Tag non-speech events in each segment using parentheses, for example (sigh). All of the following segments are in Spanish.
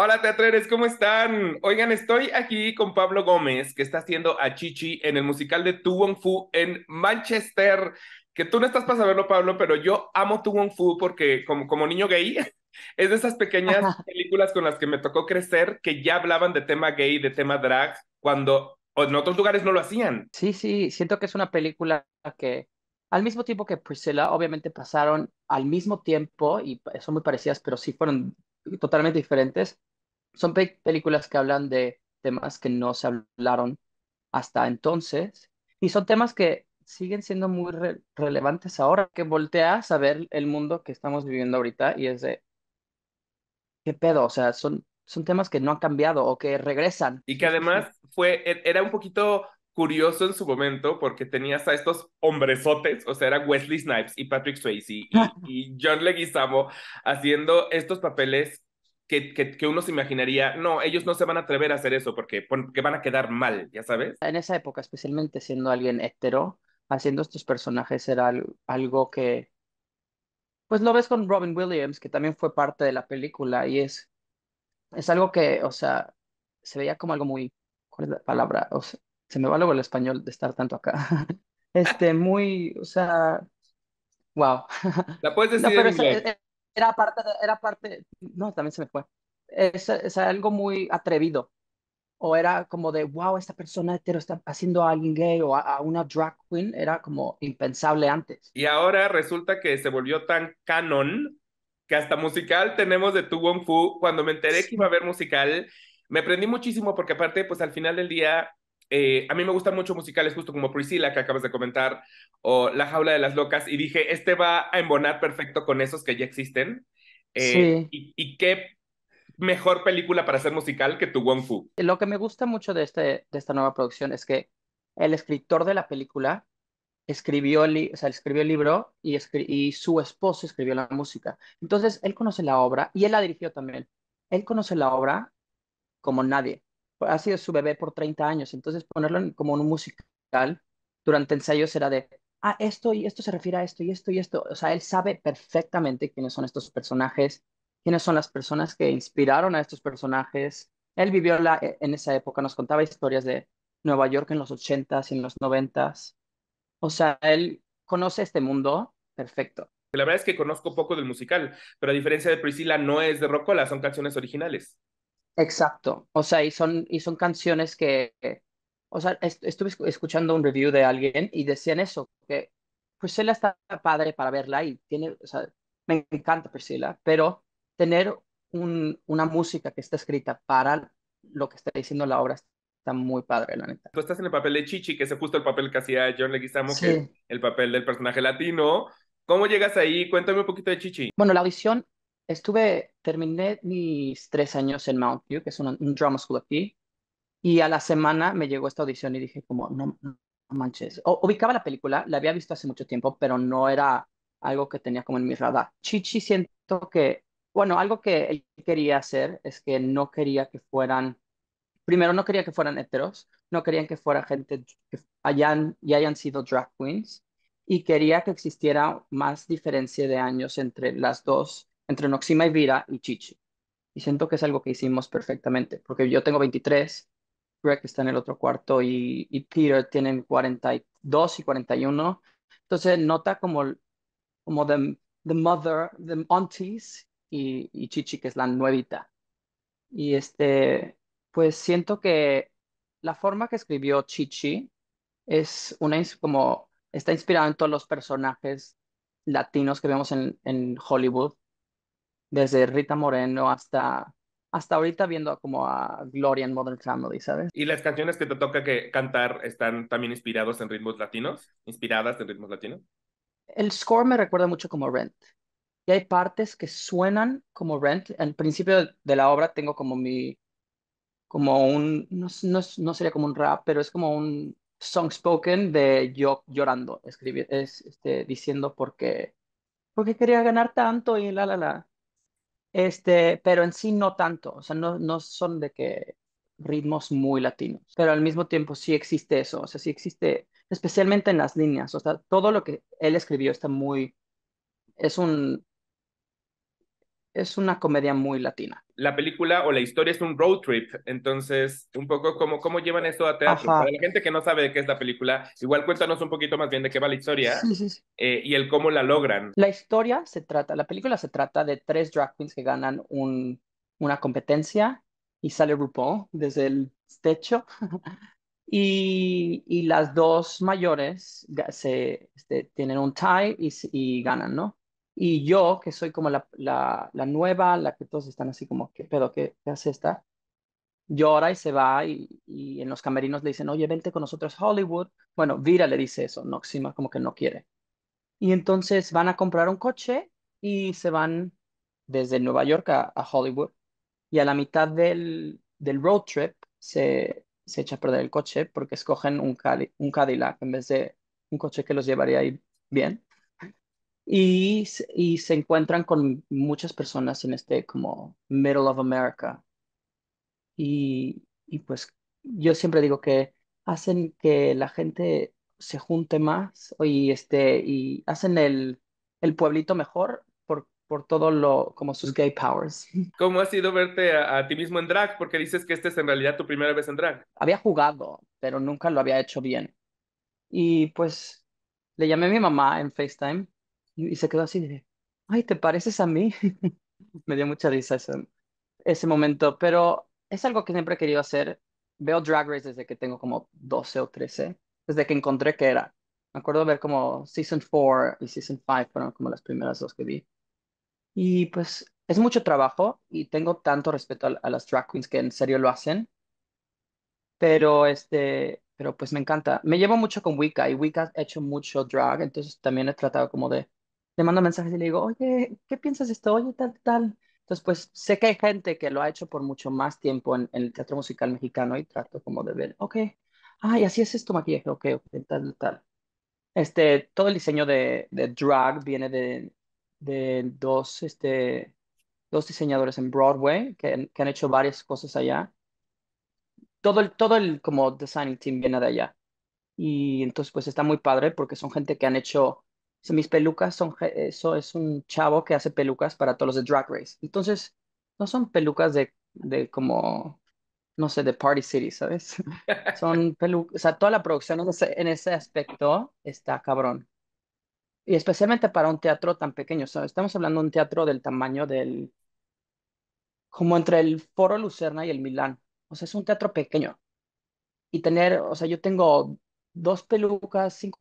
Hola teatreres, ¿cómo están? Oigan, estoy aquí con Pablo Gómez, que está haciendo a Chichi en el musical de Tu Wong Fu en Manchester. Que tú no estás para saberlo, Pablo, pero yo amo Tu Wong Fu porque como, como niño gay, (laughs) es de esas pequeñas películas con las que me tocó crecer que ya hablaban de tema gay, de tema drag, cuando en otros lugares no lo hacían. Sí, sí, siento que es una película que al mismo tiempo que Priscilla, obviamente pasaron al mismo tiempo y son muy parecidas, pero sí fueron totalmente diferentes son películas que hablan de temas que no se hablaron hasta entonces y son temas que siguen siendo muy relevantes ahora, que volteas a ver el mundo que estamos viviendo ahorita y es de, ¿qué pedo? O sea, son, son temas que no han cambiado o que regresan. Y que además fue, e, era un poquito curioso en su momento porque tenías a estos hombresotes, o sea, era Wesley Snipes y Patrick Swayze y John Leguizamo haciendo estos papeles que, que, uno se imaginaría, no, ellos no se van a atrever a hacer eso porque, porque van a quedar mal, ya sabes. En esa época, especialmente siendo alguien hetero, haciendo estos personajes era algo que, pues lo ves con Robin Williams, que también fue parte de la película y es, es algo que, o sea, se veía como algo muy, ¿cuál es la palabra? O sea, se me va luego el español de estar tanto acá. (laughs) este, muy, o sea, wow. La puedes (laughs) decir eh, eh, era parte, era parte, no, también se me fue. Es, algo muy atrevido. O era como de, wow, esta persona hetero está haciendo a alguien gay o a, una drag queen. Era como impensable antes. Y ahora resulta que se volvió tan canon que hasta musical tenemos de Tu Wong Fu. Cuando me enteré que iba a haber musical, me prendí muchísimo porque aparte, pues al final del día, eh, a mí me gustan mucho musicales, justo como Priscilla, que acabas de comentar, o La Jaula de las Locas, y dije, este va a embonar perfecto con esos que ya existen. Eh, y, qué mejor película para hacer musical que tu Wong Fu. Lo que me gusta mucho de, este, de esta nueva producción es que el escritor de la película escribió, el, escribió el libro y, y su esposo escribió la música. Entonces, él conoce la obra y él la dirigió también. Él conoce la obra como nadie ha sido su bebé por 30 años, entonces ponerlo como un musical durante ensayos era de, ah, esto y esto se refiere a esto y esto y esto. O sea, él sabe perfectamente quiénes son estos personajes, quiénes son las personas que inspiraron a estos personajes. Él vivió e, en esa época, nos contaba historias de Nueva York en los 80s y en los 90s. O sea, él conoce este mundo perfecto. La verdad es que conozco poco del musical, pero a diferencia de Priscila no es de Rocola, son canciones originales. Exacto, o sea, y son, y son canciones que, o sea, estuve escuchando un review de alguien y decían eso, que Priscilla pues, está padre para verla y tiene, o sea, me encanta Priscilla, pero tener un, una música que está escrita para lo que está diciendo la obra está muy padre, la neta. Tú estás en el papel de Chichi, que es justo el papel que hacía John Leguizamo, que el papel del personaje latino. ¿Cómo llegas ahí? Cuéntame un poquito de Chichi. Bueno, la audición estuve, terminé mis tres años en Mount View, que es un, drama school aquí, y a la semana me llegó esta audición y dije como, no, manches. ubicaba la película, la había visto hace mucho tiempo, pero no era algo que tenía como en mi radar. Chichi siento que, bueno, algo que él quería hacer es que no quería que fueran, primero no quería que fueran heteros, no querían que fuera gente que hayan, y hayan sido drag queens, y quería que existiera más diferencia de años entre las dos entre Noxima y Vira y Chichi. Y siento que es algo que hicimos perfectamente, porque yo tengo 23, Greg está en el otro cuarto y, Peter tienen 42 y 41. Entonces nota como, como the, the mother, the aunties y, y Chichi, que es la nuevita. Y este, pues siento que la forma que escribió Chichi es una, como, está inspirada en todos los personajes latinos que vemos en, en Hollywood desde Rita Moreno hasta hasta ahorita viendo como a Gloria en Modern Family, ¿sabes? ¿Y las canciones que te toca que cantar están también inspirados en ritmos latinos? ¿Inspiradas en ritmos latinos? El score me recuerda mucho como Rent. Y hay partes que suenan como Rent. Al principio de la obra tengo como mi, como un, no, no, sería como un rap, pero es como un song spoken de yo llorando, escribir, es este, diciendo por qué quería ganar tanto y la, la, la. Este, pero en sí no tanto, o sea, no, no son de que ritmos muy latinos, pero al mismo tiempo sí existe eso, o sea, sí existe, especialmente en las líneas, o sea, todo lo que él escribió está muy, es un, es una comedia muy latina. La película o la historia es un road trip, entonces un poco como cómo llevan esto a teatro. Para la gente que no sabe de qué es la película, igual cuéntanos un poquito más bien de qué va la historia eh, y el cómo la logran. La historia se trata, la película se trata de tres drag queens que ganan una competencia y sale RuPaul desde el techo. (laughs) y, las dos mayores se, este, tienen un tie y ganan, ¿no? Y yo, que soy como la, nueva, la que todos están así como, ¿qué pedo? ¿Qué, hace esta? Llora y se va y, en los camerinos le dicen, oye, vente con nosotros a Hollywood. Bueno, Vira le dice eso, Noxima como que no quiere. Y entonces van a comprar un coche y se van desde Nueva York a, Hollywood. Y a la mitad del, road trip se, echa a perder el coche porque escogen un, un Cadillac en vez de un coche que los llevaría ahí bien y, y, se encuentran con muchas personas en este como middle of America. Y, y pues yo siempre digo que hacen que la gente se junte más y, este, y hacen el, el pueblito mejor por, por todo lo, como sus gay powers. (laughs) ¿Cómo ha sido verte a, a, ti mismo en drag? Porque dices que esta es en realidad tu primera vez en drag. Había jugado, pero nunca lo había hecho bien. Y pues le llamé a mi mamá en FaceTime y, se quedó así de, ay, ¿te pareces a mí? (laughs) Me dio mucha risa ese, ese momento, pero es algo que siempre he querido hacer. Veo Drag Race desde que tengo como 12 o 13, desde que encontré que era. Me acuerdo de ver como Season 4 y Season 5 fueron como las primeras dos que vi. Y pues es mucho trabajo y tengo tanto respeto a, las drag queens que en serio lo hacen. Pero este, pero pues me encanta. Me llevo mucho con Wicca y Wicca ha hecho mucho drag, entonces también he tratado como de le mando mensajes y le digo, oye, ¿qué piensas de esto? Oye, tal, tal. Entonces, pues sé que hay gente que lo ha hecho por mucho más tiempo en, el teatro musical mexicano y trato como de ver, ok, ay, así es esto maquillaje, ok, tal, tal. Este, todo el diseño de, de drag viene de, de dos, este, dos diseñadores en Broadway que, que, han hecho varias cosas allá. Todo el, todo el como design team viene de allá. Y entonces, pues está muy padre porque son gente que han hecho mis pelucas son, eso eh, es un chavo que hace pelucas para todos los de Drag Race. Entonces, no son pelucas de, de como, no sé, de Party City, ¿sabes? (laughs) son pelucas, o sea, toda la producción en ese aspecto está cabrón. Y especialmente para un teatro tan pequeño, sea Estamos hablando de un teatro del tamaño del, como entre el Foro Lucerna y el Milán. O sea, es un teatro pequeño. Y tener, o sea, yo tengo dos pelucas, cinco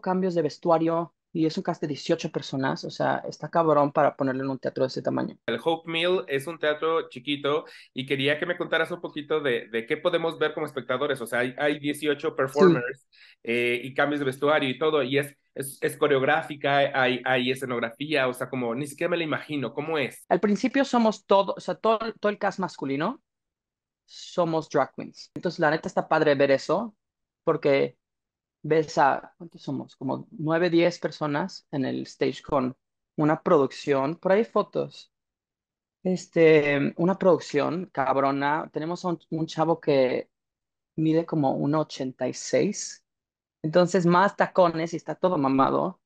cambios de vestuario, y es un cast de 18 personas, o sea, está cabrón para ponerlo en un teatro de ese tamaño. El Hope Mill es un teatro chiquito y quería que me contaras un poquito de, de qué podemos ver como espectadores, o sea, hay, hay 18 performers eh, y cambios de vestuario y todo, y es, es, coreográfica, hay, hay escenografía, o sea, como ni siquiera me la imagino, ¿cómo es? Al principio somos todo, o sea, todo, todo el cast masculino somos drag queens, entonces la neta está padre ver eso, porque ves a, ¿cuántos somos? Como nueve, diez personas en el stage con una producción, por ahí fotos, este, una producción cabrona. Tenemos un, chavo que mide como 1,86, entonces más tacones y está todo mamado.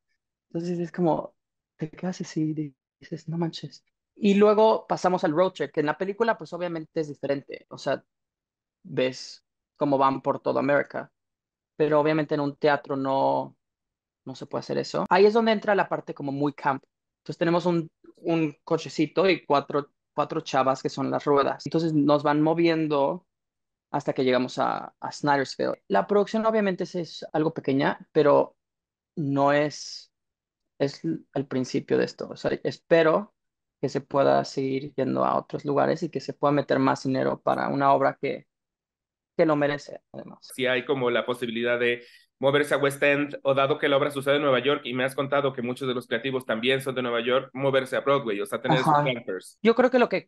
Entonces es como, te quedas Y dices, no manches. Y luego pasamos al road trip, que en la película pues obviamente es diferente, o sea, ves cómo van por toda América pero obviamente en un teatro no, no se puede hacer eso. Ahí es donde entra la parte como muy campo. Entonces tenemos un, un cochecito y cuatro, cuatro chavas que son las ruedas. Entonces nos van moviendo hasta que llegamos a, a Snydersville. La producción obviamente es, algo pequeña, pero no es, es el principio de esto. espero que se pueda seguir yendo a otros lugares y que se pueda meter más dinero para una obra que que lo merece, además. Si hay como la posibilidad de moverse a West End, o dado que la obra sucede en Nueva York, y me has contado que muchos de los creativos también son de Nueva York, moverse a Broadway, o sea, tener sus campers. Yo creo que lo que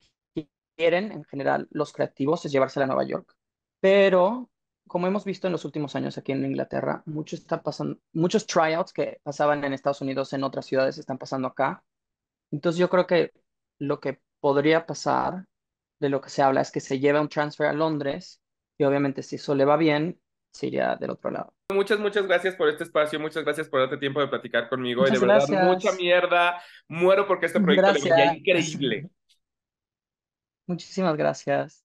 quieren en general los creativos es llevársela a Nueva York, pero como hemos visto en los últimos años aquí en Inglaterra, mucho está pasando, muchos tryouts que pasaban en Estados Unidos en otras ciudades están pasando acá. Entonces yo creo que lo que podría pasar de lo que se habla es que se lleva un transfer a Londres y obviamente si eso le va bien, sería del otro lado. Muchas, muchas gracias por este espacio, muchas gracias por darte tiempo de platicar conmigo. y de verdad, mucha mierda. Muero porque este proyecto le increíble. (laughs) Muchísimas gracias.